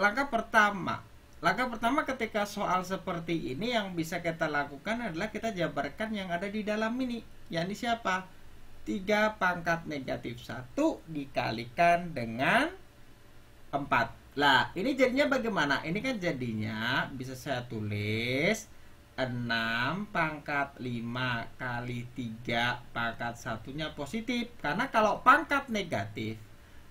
langkah pertama langkah pertama ketika soal seperti ini yang bisa kita lakukan adalah kita jabarkan yang ada di dalam ini Yang ini siapa 3 pangkat negatif 1 dikalikan dengan 4 lah ini jadinya bagaimana ini kan jadinya bisa saya tulis 6 pangkat 5 kali 3 pangkat satunya positif karena kalau pangkat negatif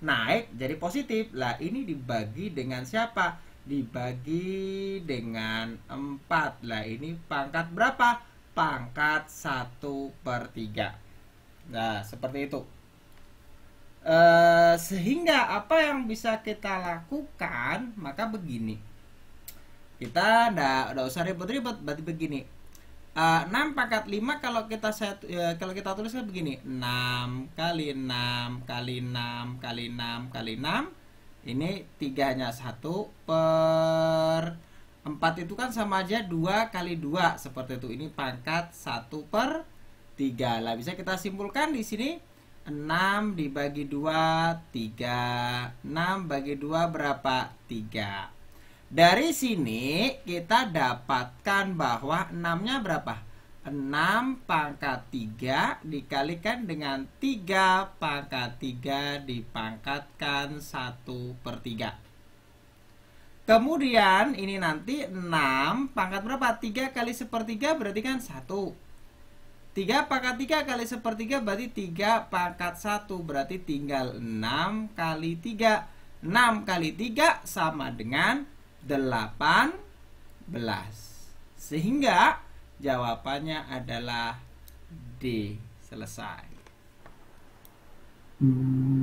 naik jadi positif. Lah ini dibagi dengan siapa? Dibagi dengan 4. Lah ini pangkat berapa? Pangkat 1 per 3. Nah seperti itu. e, sehingga apa yang bisa kita lakukan maka begini kita ndak ndak usah ribet-ribet berarti begini 6 pangkat 5 kalau kita set uh, kalau kita tuliskan begini 6 kali 6 kali 6 kali 6 kali 6 ini 3 hanya 1 per 4 itu kan sama aja 2 kali 2 seperti itu ini pangkat 1 per 3 lah bisa kita simpulkan di sini 6 dibagi 2 3 6 bagi 2 berapa 3 dari sini kita dapatkan bahwa 6-nya berapa? 6 pangkat 3 dikalikan dengan 3 pangkat 3 dipangkatkan 1 per 3. Kemudian ini nanti 6 pangkat berapa? 3 kali 1 per 3 berarti kan 1. 3 pangkat 3 kali 1 per 3 berarti 3 pangkat 1 berarti tinggal 6 kali 3. 6 kali 3 sama dengan belas Sehingga jawabannya adalah D. Selesai. Hmm.